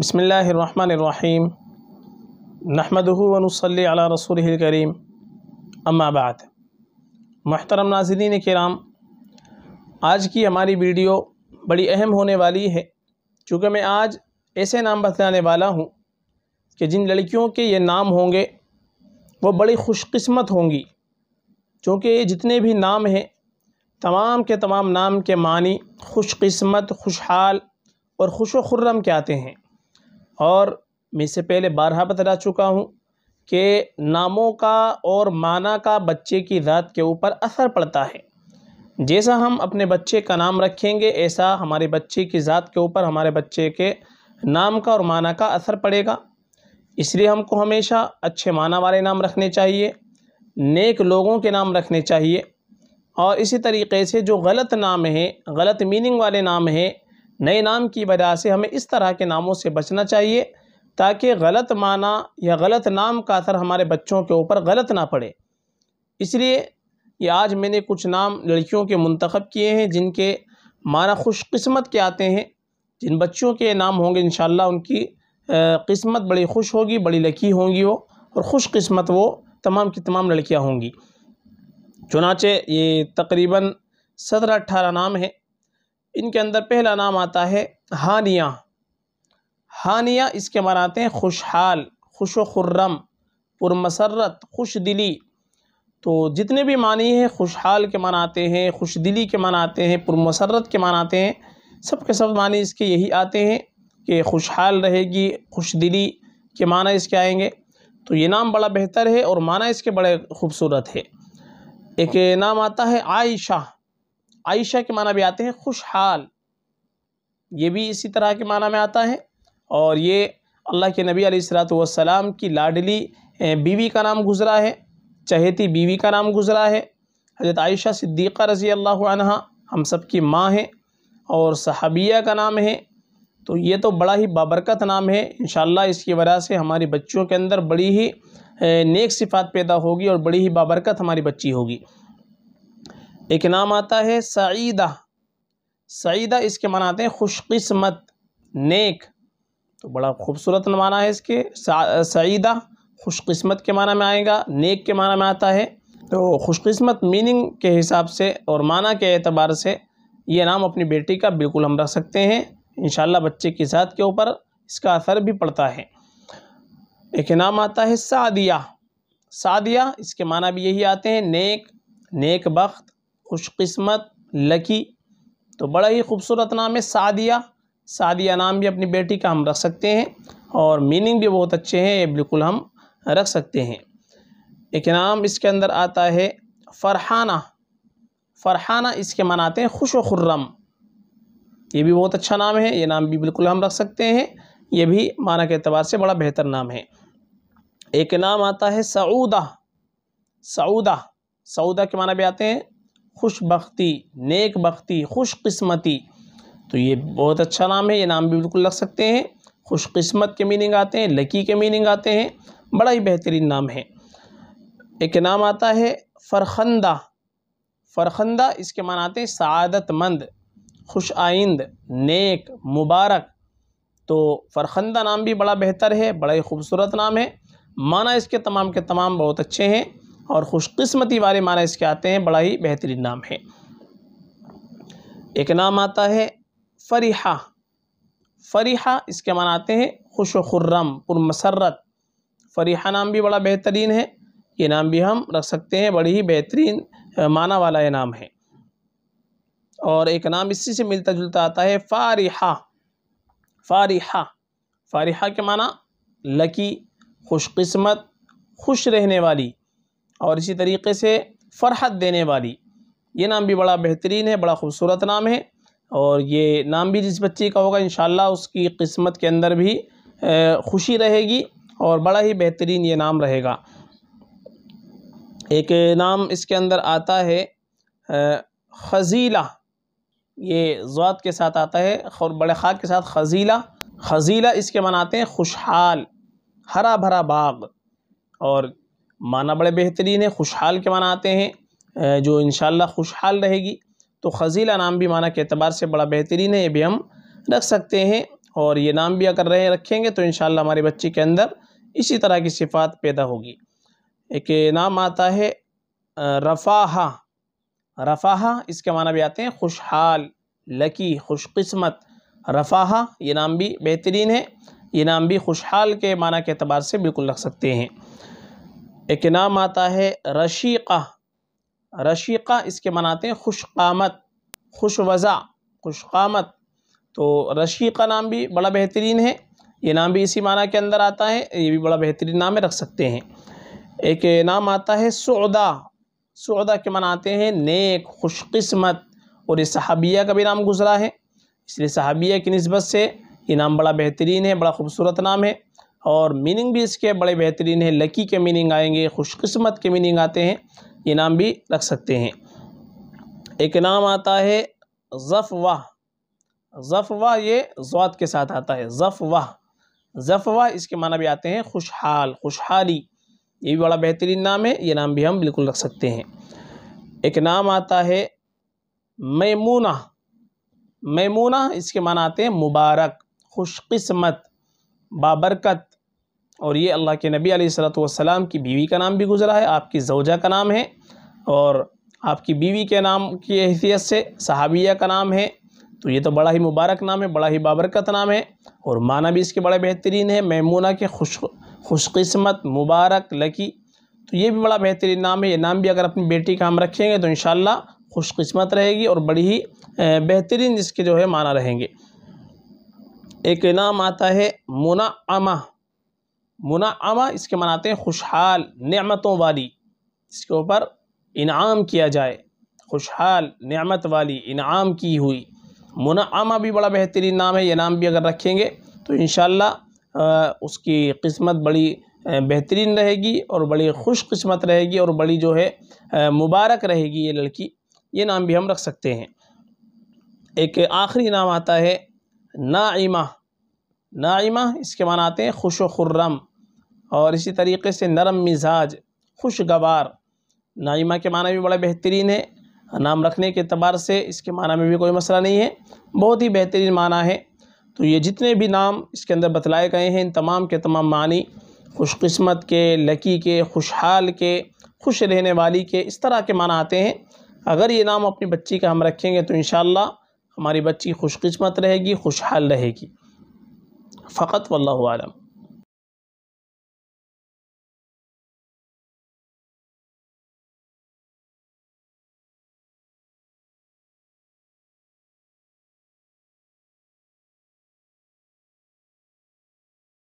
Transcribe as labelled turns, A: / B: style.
A: बसमीम नहमदनसली अला रसूल करीम अम्माबाद महतरम नाजरीन कराम आज की हमारी वीडियो बड़ी अहम होने वाली है चूँकि मैं आज ऐसे नाम बताने वाला हूँ कि जिन लड़कियों के ये नाम होंगे वो बड़ी खुशकस्मत होंगी चूँकि ये जितने भी नाम हैं तमाम के तमाम नाम के मानी खुशकस्मत खुशहाल और खुश खुर्रम के आते हैं और मैं इससे पहले बारह बता चुका हूँ कि नामों का और माना का बच्चे की ज़ात के ऊपर असर पड़ता है जैसा हम अपने बच्चे का नाम रखेंगे ऐसा हमारे बच्चे की ज़ात के ऊपर हमारे बच्चे के नाम का और माना का असर पड़ेगा इसलिए हमको हमेशा अच्छे माना वाले नाम रखने चाहिए नेक लोगों के नाम रखने चाहिए और इसी तरीके से जो गलत नाम है गलत मीनिंग वाले नाम हैं नए नाम की वजह से हमें इस तरह के नामों से बचना चाहिए ताकि गलत माना या गलत नाम का असर हमारे बच्चों के ऊपर गलत ना पड़े इसलिए ये आज मैंने कुछ नाम लड़कियों के मंतखब किए हैं जिनके माना खुशकस्मत के आते हैं जिन बच्चों के नाम होंगे इन उनकी किस्मत बड़ी खुश होगी बड़ी लकी होंगी वो और खुशकस्मत वो तमाम की तमाम लड़कियाँ होंगी चुनाचे ये तकरीबन सत्रह अट्ठारह नाम हैं इनके अंदर पहला नाम आता है हानिया हानिया इसके मनाते आते हैं खुशहाल खुश खुर्रम पुरमसरत खुश दिली तो जितने भी मानी हैं खुशहाल के मनाते आते हैं खुश दिली के मनाते आते हैं पुरमसरत के मनाते आते हैं सब के सब मानी इसके यही आते हैं कि खुशहाल रहेगी खुश दिली के माना इसके आएंगे तो ये नाम बड़ा बेहतर है और माना इसके बड़े खूबसूरत है एक नाम आता है आयशा आयशा के माना भी आते हैं खुशहाल ये भी इसी तरह के माना में आता है और ये अल्लाह के नबी सलाम की लाडली बीवी का नाम गुज़रा है चहेती बीवी का नाम गुज़रा है हजरत आयशा सिद्दीक़ा रज़ी अल्लाह अनहा हम सब की माँ हैं और सहाबिया का नाम है तो ये तो बड़ा ही बाबरकत नाम है इन इसकी वजह से हमारी बच्चियों के अंदर बड़ी ही नेक सिफात पैदा होगी और बड़ी ही बाबरकत हमारी बच्ची होगी एक नाम आता है सईदा सईदा इसके माना आते हैं खुशकस्मत नेक तो बड़ा खूबसूरत माना है इसके सईदा खुशकस्मत के माना में आएगा नेक के माना में आता है तो खुशकस्मत मीनिंग के हिसाब से और माना के अतबार से ये नाम अपनी बेटी का बिल्कुल हम रख सकते हैं इन बच्चे की ज़ात के ऊपर इसका असर भी पड़ता है एक नाम आता है सादिया सादिया इसके माना भी यही आते हैं नेक नेक बख्त खुशकस्मत लकी तो बड़ा ही खूबसूरत नाम है सादिया सादिया नाम भी अपनी बेटी का हम रख सकते हैं और मीनिंग भी बहुत अच्छे हैं ये बिल्कुल हम रख सकते हैं एक नाम इसके अंदर आता है फ़रहाना फ़रहाना इसके मनाते आते हैं खुश खुर्रम ये भी बहुत अच्छा नाम है ये नाम भी बिल्कुल हम रख सकते हैं ये भी माना के अतबार से बड़ा बेहतर नाम है एक नाम आता है सऊदा सऊदा सऊदा के माना भी आते हैं खुश बख्ती नेक बख्ती खुशकस्मती तो ये बहुत अच्छा नाम है ये नाम भी बिल्कुल लग सकते हैं खुशकस्मत के मीनिंग आते हैं लकी के मीनिंग आते हैं बड़ा ही बेहतरीन नाम है एक नाम आता है फ़रखंदा फ़रखंदा इसके मान आते हैं सदतमंद खुश आइंद नेक मुबारक तो फ़रखंदा नाम भी बड़ा बेहतर है बड़ा ही खूबसूरत नाम है माना इसके तमाम के तमाम बहुत अच्छे हैं और खुशकस्मती वाले माना इसके आते हैं बड़ा ही बेहतरीन नाम है एक नाम आता है फरीहा फरीहा इसके माना आते हैं खुश खुर्रम पुरमसरत फरीहा नाम भी बड़ा बेहतरीन है ये नाम भी हम रख सकते हैं बड़ी ही बेहतरीन माना वाला ये नाम है और एक नाम इसी से मिलता जुलता आता है फारिहा फारिहा फारिहा के माना लकी खुशकस्मत खुश रहने वाली और इसी तरीके से फ़रहत देने वाली ये नाम भी बड़ा बेहतरीन है बड़ा खूबसूरत नाम है और ये नाम भी जिस बच्ची का होगा इन उसकी किस्मत के अंदर भी खुशी रहेगी और बड़ा ही बेहतरीन ये नाम रहेगा एक नाम इसके अंदर आता है खजीला ये ज़ात के साथ आता है और बड़े खाक के साथ खजीला खजीला इसके मनाते हैं खुशहाल हरा भरा बाग और माना बड़े बेहतरीन है खुशहाल के माना आते हैं जो इन खुशहाल रहेगी तो खजीला नाम भी माना के अतबार से बड़ा बेहतरीन है ये भी हम रख सकते हैं और ये नाम भी अगर रहे रखेंगे तो इन हमारे बच्चे के अंदर इसी तरह की सिफात पैदा होगी एक नाम आता है रफ़ाहा रफ़ाहा इसके माना भी आते हैं खुशहाल लकी खुशकस्मत रफ़ाहा ये नाम भी बेहतरीन है ये नाम भी खुशहाल के माना के अतबार से बिल्कुल रख सकते हैं एक नाम आता है रशीक़ा रशीक़ा इसके मनाते हैं खुशकामत खुश वज़ा कामत तो रशीक़ा नाम भी बड़ा बेहतरीन है ये नाम भी इसी माना के अंदर आता है ये भी बड़ा बेहतरीन नाम है रख सकते हैं एक नाम आता है सौदा सौदा के मनाते हैं नेक खुशकस्मत और ये सहाबिया का भी नाम गुजरा है इसलिए सहाबिया की नस्बत से ये नाम बड़ा बेहतरीन है बड़ा खूबसूरत नाम है और मीनिंग भी इसके बड़े बेहतरीन है लकी के मीनिंग आएंगे खुशकस्मत के मीनिंग आते हैं ये नाम भी रख सकते हैं एक नाम आता है जफ़वाह ज़फ़वाह ये ज़ौत के साथ आता है जफ़वाह ज़फ़वाह इसके माना भी आते हैं खुशहाल खुशहाली ये भी बड़ा बेहतरीन नाम है ये नाम भी हम बिल्कुल रख सकते हैं एक नाम आता है मैमूना मैमूना इसके माना आते हैं मुबारक खुशकस्मत बाबरकत और ये अल्लाह के नबी वसलाम की बीवी का नाम भी गुजरा है आपकी जोजा का नाम है और आपकी बीवी के नाम की हैसियत से सहाबिया का नाम है तो ये तो बड़ा ही मुबारक नाम है बड़ा ही बाबरकत नाम है और माना भी इसके बड़े बेहतरीन है मैमूना के खुश खुशकस्मत मुबारक लकी तो ये भी बड़ा बेहतरीन नाम है ये नाम भी अगर अपनी बेटी का हम रखेंगे तो इन खुशकस्मत रहेगी और बड़ी ही बेहतरीन इसके जो है माना रहेंगे एक नाम आता है मुना आमा मुनामा इसके मनाते हैं खुशहाल नमतों वाली इसके ऊपर इनाम किया जाए खुशहाल नमत वाली इनाम की हुई मुनामा भी बड़ा बेहतरीन नाम है यह नाम भी अगर रखेंगे तो इन उसकी किस्मत बड़ी बेहतरीन रहेगी और बड़ी खुश किस्मत रहेगी और बड़ी जो है मुबारक रहेगी ये लड़की ये नाम भी हम रख सकते हैं एक आखिरी नाम आता है नाइमा नाइमा इसके माना आते हैं खुश खुर्रम और इसी तरीके से नरम मिजाज खुशगवार नाइमा के माना भी बड़ा बेहतरीन है नाम रखने के अतबार से इसके माना में भी कोई मसला नहीं है बहुत ही बेहतरीन माना है तो ये जितने भी नाम इसके अंदर बतलाए गए हैं इन तमाम के तमाम मानी खुशकस्मत के लकी के खुशहाल के खुश रहने वाली के इस तरह के माना आते हैं अगर ये नाम अपनी बच्ची का हम रखेंगे तो इन हमारी बच्ची खुशकस्मत रहेगी खुशहाल रहेगी فقط والله أعلم